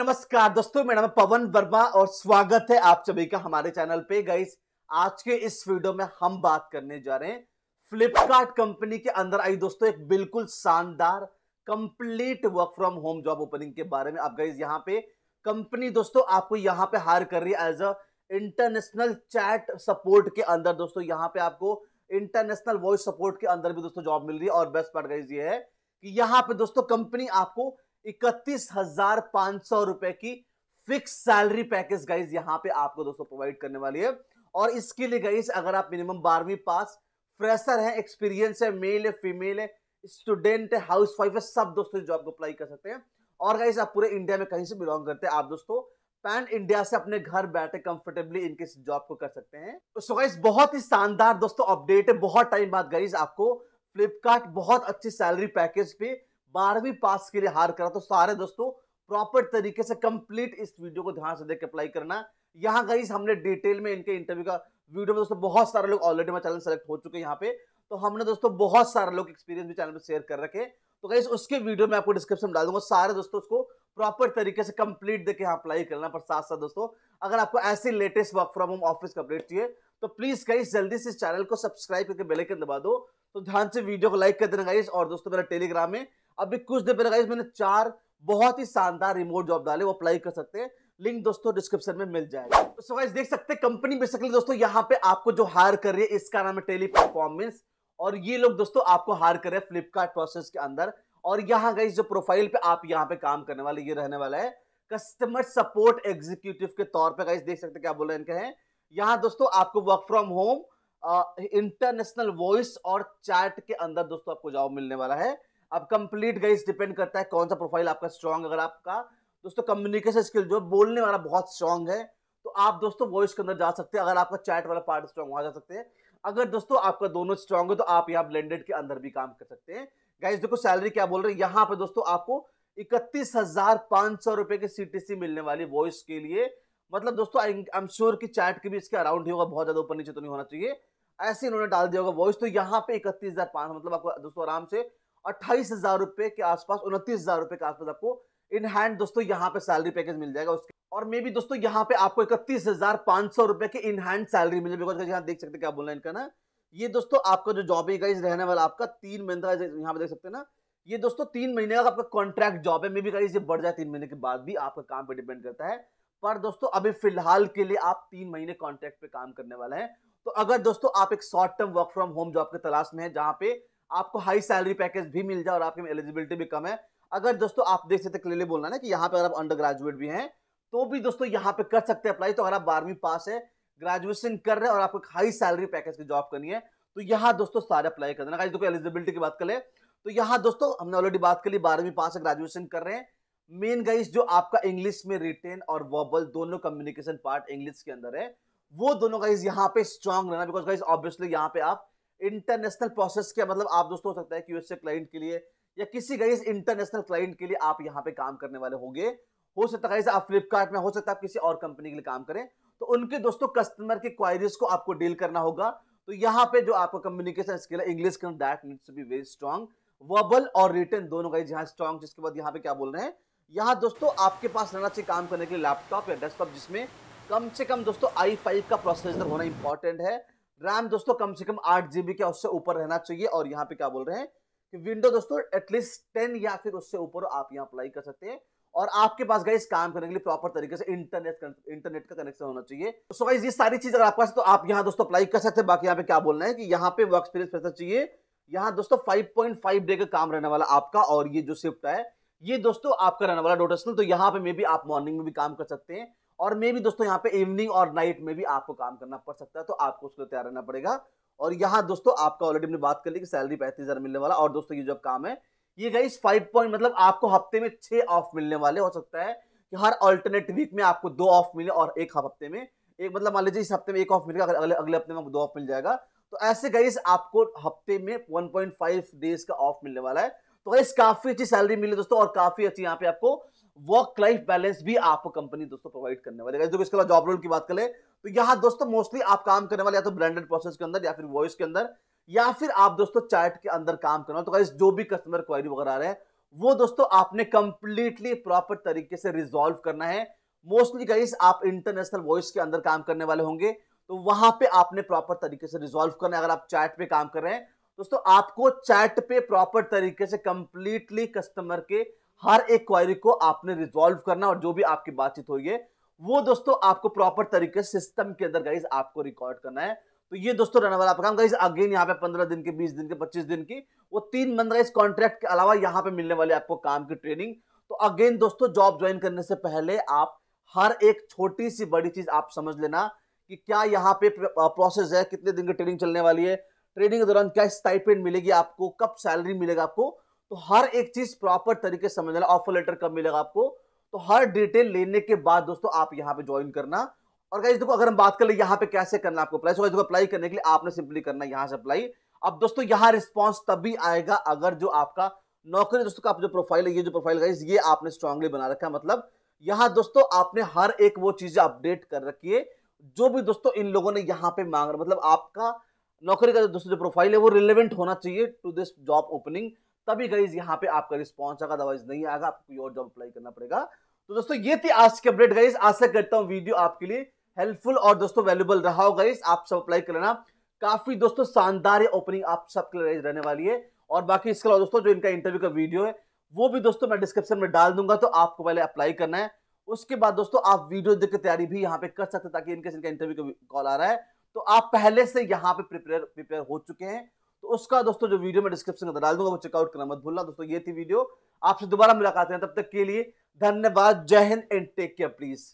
नमस्कार दोस्तों मेरा नाम पवन वर्मा और स्वागत है आप सभी का हमारे चैनल पे गाइस आज के इस वीडियो में हम बात करने जा रहे हैं फ्लिपकार्ट कंपनी के अंदर आई दोस्तों एक बिल्कुल शानदार complete work from home job opening के बारे में आप गाइस यहाँ पे कंपनी दोस्तों आपको यहाँ पे हायर कर रही है as a international chat support के अंदर दोस्तों यहाँ पे आपको इंटरनेशनल वॉइस सपोर्ट के अंदर भी दोस्तों जॉब मिल रही है और बेस्ट पार्ट गाइज ये है कि यहाँ पे दोस्तों कंपनी आपको इकतीस हजार पांच सौ रुपए की फिक्स सैलरी पैकेज गाइज यहां पे आपको दोस्तों प्रोवाइड करने वाली है और इसके लिए गाइज अगर आप मिनिमम बारहवीं पास फ्रेशर है एक्सपीरियंस है मेल है फीमेल है स्टूडेंट है हाउस वाइफ है सब दोस्तों जॉब को अप्लाई कर सकते हैं और गाइज आप पूरे इंडिया में कहीं से बिलोंग करते हैं आप दोस्तों पैन इंडिया से अपने घर बैठे कंफर्टेबली इनके जॉब को कर सकते हैं सो so गाइज बहुत ही शानदार दोस्तों अपडेट है बहुत टाइम बाद गाइज आपको फ्लिपकार्ट बहुत अच्छी सैलरी पैकेज पे बारहवीं पास के लिए हार करा तो सारे दोस्तों प्रॉपर तरीके से कंप्लीट इस वीडियो को ध्यान से देख अप्लाई करना यहाँ गई हमने डिटेल में इनके इंटरव्यू का वीडियो में दोस्तों बहुत सारे लोग ऑलरेडी चैनल सेलेक्ट हो चुके हैं यहाँ पे तो हमने दोस्तों बहुत सारे लोग एक्सपीरियंस भी चैनल पर शेयर कर रखे तो गाइस उसके वीडियो में आपको डिस्क्रिप्शन डाल दूंगा सारे दोस्तों उसको प्रॉपर तरीके से कंप्लीट देके यहाँ अप्लाई करना पर साथ साथ दोस्तों अगर आपको ऐसे latest work from home office complete चाहिए तो प्लीज गाइस जल्दी से इस चैनल को सब्सक्राइब करके बेलाइकन दबा दो तो ध्यान से वीडियो को लाइक कर देना गाइस और दोस्तों मेरा टेलीग्राम में अभी कुछ देर पहले गाइस मैंने चार बहुत ही शानदार रिमोट जॉब डाले वो अप्लाई कर सकते हैं लिंक दोस्तों डिस्क्रिप्शन में मिल जाएगा तो so देख सकते हैं कंपनी बेसिकली दोस्तों यहाँ पे आपको जो हायर कर रही है इसका नाम है टेली परफॉर्मेंस और ये लोग दोस्तों आपको हार करें फ्लिपकार्ट प्रोसेस के अंदर और यहाँ गई जो प्रोफाइल पे आप यहाँ पे काम करने वाले ये रहने वाला है कस्टमर सपोर्ट एग्जीक्यूटिव के तौर पर गाइस देख सकते क्या बोले इनके हैं यहाँ दोस्तों आपको work from home international voice और चैट के अंदर दोस्तों आपको जॉब मिलने वाला है अब कंप्लीट गाइस डिपेंड करता है कौन सा प्रोफाइल आपका स्ट्रांग अगर आपका दोस्तों कम्युनिकेशन स्किल जो बोलने वाला बहुत स्ट्रांग है तो आप दोस्तों वॉइस के अंदर जा सकते हैं अगर आपका चैट वाला पार्ट स्ट्रांग वहां जा सकते हैं अगर दोस्तों आपका दोनों स्ट्रांग है तो आप यहाँ ब्लेंडेड के अंदर भी काम कर सकते हैं गाइज देखो सैलरी क्या बोल रहे हैं यहाँ पे दोस्तों आपको इकतीस हजार पांच सौ रुपए की सीटीसी मिलने वाली वॉइस के लिए मतलब दोस्तों आई एम श्योर की चैट के भी इसके अराउंड ही होगा बहुत ज्यादा ऊपर नीचे तो नहीं होना चाहिए ऐसे इन्होंने डाल दिया होगा वॉइस तो यहाँ पे इकतीस हजार पांच मतलब आपको दोस्तों आराम से अट्ठाईस हजार रुपए के आसपास उनतीस हजार रुपए के आसपास आपको इन हैंड दोस्तों यहाँ पे सैलरी पैकेज मिल जाएगा उसके और मे भी दोस्तों यहाँ पे आपको इकतीस हजार पांच सौ रुपए की इन हैंड सैलरी मिल जाएगी यहाँ देख सकते हैं क्या बोलना इनका ना ये दोस्तों आपका जो जॉब है गाइज रहने वाला आपका तीन महीने का यहाँ पे देख सकते हैं ना ये दोस्तों तीन महीने का आपका कॉन्ट्रैक्ट जॉब है मे भी गाइज ये बढ़ जाए तीन महीने के बाद भी आपका काम पे डिपेंड करता है पर दोस्तों अभी फिलहाल के लिए आप तीन महीने कॉन्ट्रैक्ट पे काम करने वाले हैं तो अगर दोस्तों आप एक short term work from home job की तलाश में है जहाँ पे आपको हाई सैलरी पैकेज भी मिल जाए और आपकी एलिजिबिलिटी भी कम है अगर दोस्तों आप देख सकते क्लियरली बोलना ना कि यहाँ पे अगर आप अंडर ग्रेजुएट भी हैं तो भी दोस्तों यहाँ पे कर सकते हैं अप्लाई तो अगर आप बारहवीं पास है ग्रेजुएशन कर रहे हैं और आपको हाई सैलरी पैकेज की जॉब करनी है तो यहाँ दोस्तों सारे अप्लाई कर देना देखो एलिजिबिलिटी की बात कर ले तो यहाँ दोस्तों हमने ऑलरेडी बात कर ली बारहवीं पास है ग्रेजुएशन कर रहे हैं मेन गाइस जो आपका इंग्लिश में रिटेन और वर्बल दोनों कम्युनिकेशन पार्ट इंग्लिश के अंदर है वो दोनों गाइस यहाँ पे स्ट्रॉन्ग रहना बिकॉज गाइस ऑब्वियसली यहाँ पे आप इंटरनेशनल प्रोसेस के मतलब आप दोस्तों हो सकता है कि यूएसए क्लाइंट के लिए या किसी गई इंटरनेशनल क्लाइंट के लिए आप यहाँ पे काम करने वाले होंगे हो सकता है आप फ्लिपकार्ट में हो सकता है आप किसी और कंपनी के लिए काम करें तो उनके दोस्तों कस्टमर की क्वायरीज को आपको डील करना होगा तो यहाँ पे जो आपका कम्युनिकेशन स्किल है English that needs to be very strong verbal और रिटर्न दोनों का यहाँ स्ट्रॉन्ग जिसके बाद यहाँ पे क्या बोल रहे हैं यहाँ दोस्तों आपके पास रहना चाहिए काम करने के लिए लैपटॉप या डेस्कटॉप जिसमें कम से कम दोस्तों आई फाइव का प्रोसेसर होना इंपॉर्टेंट है रैम दोस्तों कम से कम आठ जीबी के उससे ऊपर रहना चाहिए और यहाँ पे क्या बोल रहे हैं कि विंडो दोस्तों एटलीस्ट टेन या फिर उससे ऊपर आप यहाँ अप्लाई कर सकते हैं और आपके पास गाइस काम करने के लिए प्रॉपर तरीके से इंटरनेट इंटरनेट का कनेक्शन होना चाहिए सो गाइस ये सारी चीज अगर आपके पास तो आप यहाँ दोस्तों अप्लाई कर सकते हैं बाकी यहाँ पे क्या बोलना है कि यहाँ पे वर्क एक्सपीरियंस रहना चाहिए यहाँ दोस्तों फाइव डे का काम रहने वाला आपका और ये जो शिफ्ट है ये दोस्तों आपका रहने वाला डोटेशनल तो यहाँ पे मे भी आप मॉर्निंग में भी काम कर सकते हैं और मे भी दोस्तों यहाँ पे इवनिंग और नाइट में भी आपको काम करना पड़ सकता है तो आपको उसके लिए तैयार रहना पड़ेगा और यहाँ दोस्तों आपका ऑलरेडी हमने बात कर ली कि सैलरी पैंतीस हज़ार मिलने वाला और दोस्तों ये जो काम है ये गई फाइव पॉइंट मतलब आपको हफ्ते में छह ऑफ मिलने वाले हो सकता है कि हर अल्टरनेट वीक में आपको दो ऑफ मिले और एक हफ्ते में एक मतलब मान लीजिए इस हफ्ते में एक ऑफ मिलेगा अगले अगले हफ्ते में आपको दो ऑफ मिल जाएगा तो ऐसे गई आपको हफ्ते में 1.5 डेज का ऑफ मिलने वाला है तो गई काफी अच्छी सैलरी मिली दोस्तों और काफी अच्छी यहाँ पे आपको वर्क लाइफ बैलेंस भी आपको कंपनी दोस्तों प्रोवाइड करने वाले है इसके अलावा जॉब रोल की बात करें तो यहाँ दोस्तों मोस्टली आप काम करने वाले या तो ब्रांडेड प्रोसेस के अंदर या फिर वॉइस के अंदर या फिर आप दोस्तों चैट के अंदर काम करना तो जो भी कस्टमर क्वारी वगैरह आ रहे हैं वो दोस्तों आपने कंप्लीटली प्रॉपर तरीके से रिजोल्व करना है मोस्टली गाइस आप इंटरनेशनल वॉइस के अंदर काम करने वाले होंगे तो वहां पे आपने प्रॉपर तरीके से रिजोल्व करना है अगर आप चैट पे काम कर रहे हैं दोस्तों आपको चैट पे प्रॉपर तरीके से कंप्लीटली कस्टमर के हर एक क्वायरी को आपने रिजोल्व करना और जो भी आपकी बातचीत हुई है वो दोस्तों आपको प्रॉपर तरीके से सिस्टम के अंदर गाइज आपको रिकॉर्ड करना है तो ये दोस्तों रहने वाला आपका काम गाइज अगेन यहाँ पे पंद्रह दिन के बीस दिन के पच्चीस दिन की वो तीन मंथ गाइज कॉन्ट्रैक्ट के अलावा यहाँ पे मिलने वाले आपको काम की ट्रेनिंग तो अगेन दोस्तों जॉब ज्वाइन करने से पहले आप हर एक छोटी सी बड़ी चीज आप समझ लेना कि क्या यहाँ पे प्रोसेस है कितने दिन की ट्रेनिंग चलने वाली है ट्रेनिंग के दौरान क्या स्टाइपेंट मिलेगी आपको कब सैलरी मिलेगा आपको तो हर एक चीज प्रॉपर तरीके से समझना ऑफर लेटर कब मिलेगा आपको तो हर डिटेल लेने के बाद दोस्तों आप यहाँ पे ज्वाइन करना और गाइज देखो अगर हम बात कर ले यहाँ पे कैसे करना आपको अप्लाई देखो अप्लाई करने के लिए आपने सिंपली करना यहाँ से अप्लाई अब दोस्तों यहाँ रिस्पॉन्स तभी आएगा अगर जो आपका नौकरी दोस्तों का आप जो प्रोफाइल है ये जो प्रोफाइल गाइज ये आपने स्ट्रांगली बना रखा है मतलब यहाँ दोस्तों आपने हर एक वो चीजें अपडेट कर रखी है जो भी दोस्तों इन लोगों ने यहाँ पे मांग मतलब आपका नौकरी का जो दोस्तों जो प्रोफाइल है वो रिलेवेंट होना चाहिए टू दिस जॉब ओपनिंग तभी गाइज यहाँ पे आपका रिस्पॉन्स आएगा अदरवाइज नहीं आएगा आपको कोई और जॉब अप्लाई करना पड़ेगा तो दोस्तों ये थी आज की अपडेट गाइज आशा करता हूँ वीडियो आपके लिए हेल्पफुल और दोस्तों वैल्यूबल रहा हो गाइज आप सब अप्लाई कर लेना काफी दोस्तों शानदार ओपनिंग आप सबके लिए रहने वाली है और बाकी इसके अलावा दोस्तों जो इनका इंटरव्यू का वीडियो है वो भी दोस्तों मैं डिस्क्रिप्शन में डाल दूंगा तो आपको पहले अप्लाई करना है उसके बाद दोस्तों आप वीडियो देख के तैयारी भी यहाँ पे कर सकते हैं ताकि इनके इनका इंटरव्यू का कॉल आ रहा है तो आप पहले से यहाँ पे प्रिपेयर प्रिपेयर हो चुके हैं तो उसका दोस्तों जो वीडियो में डिस्क्रिप्शन में डाल दूंगा वो चेकआउट करना मत भूलना दोस्तों ये थी वीडियो आपसे दोबारा मुलाकात है तब तक के लिए धन्यवाद जय हिंद एंड टेक केयर प्लीज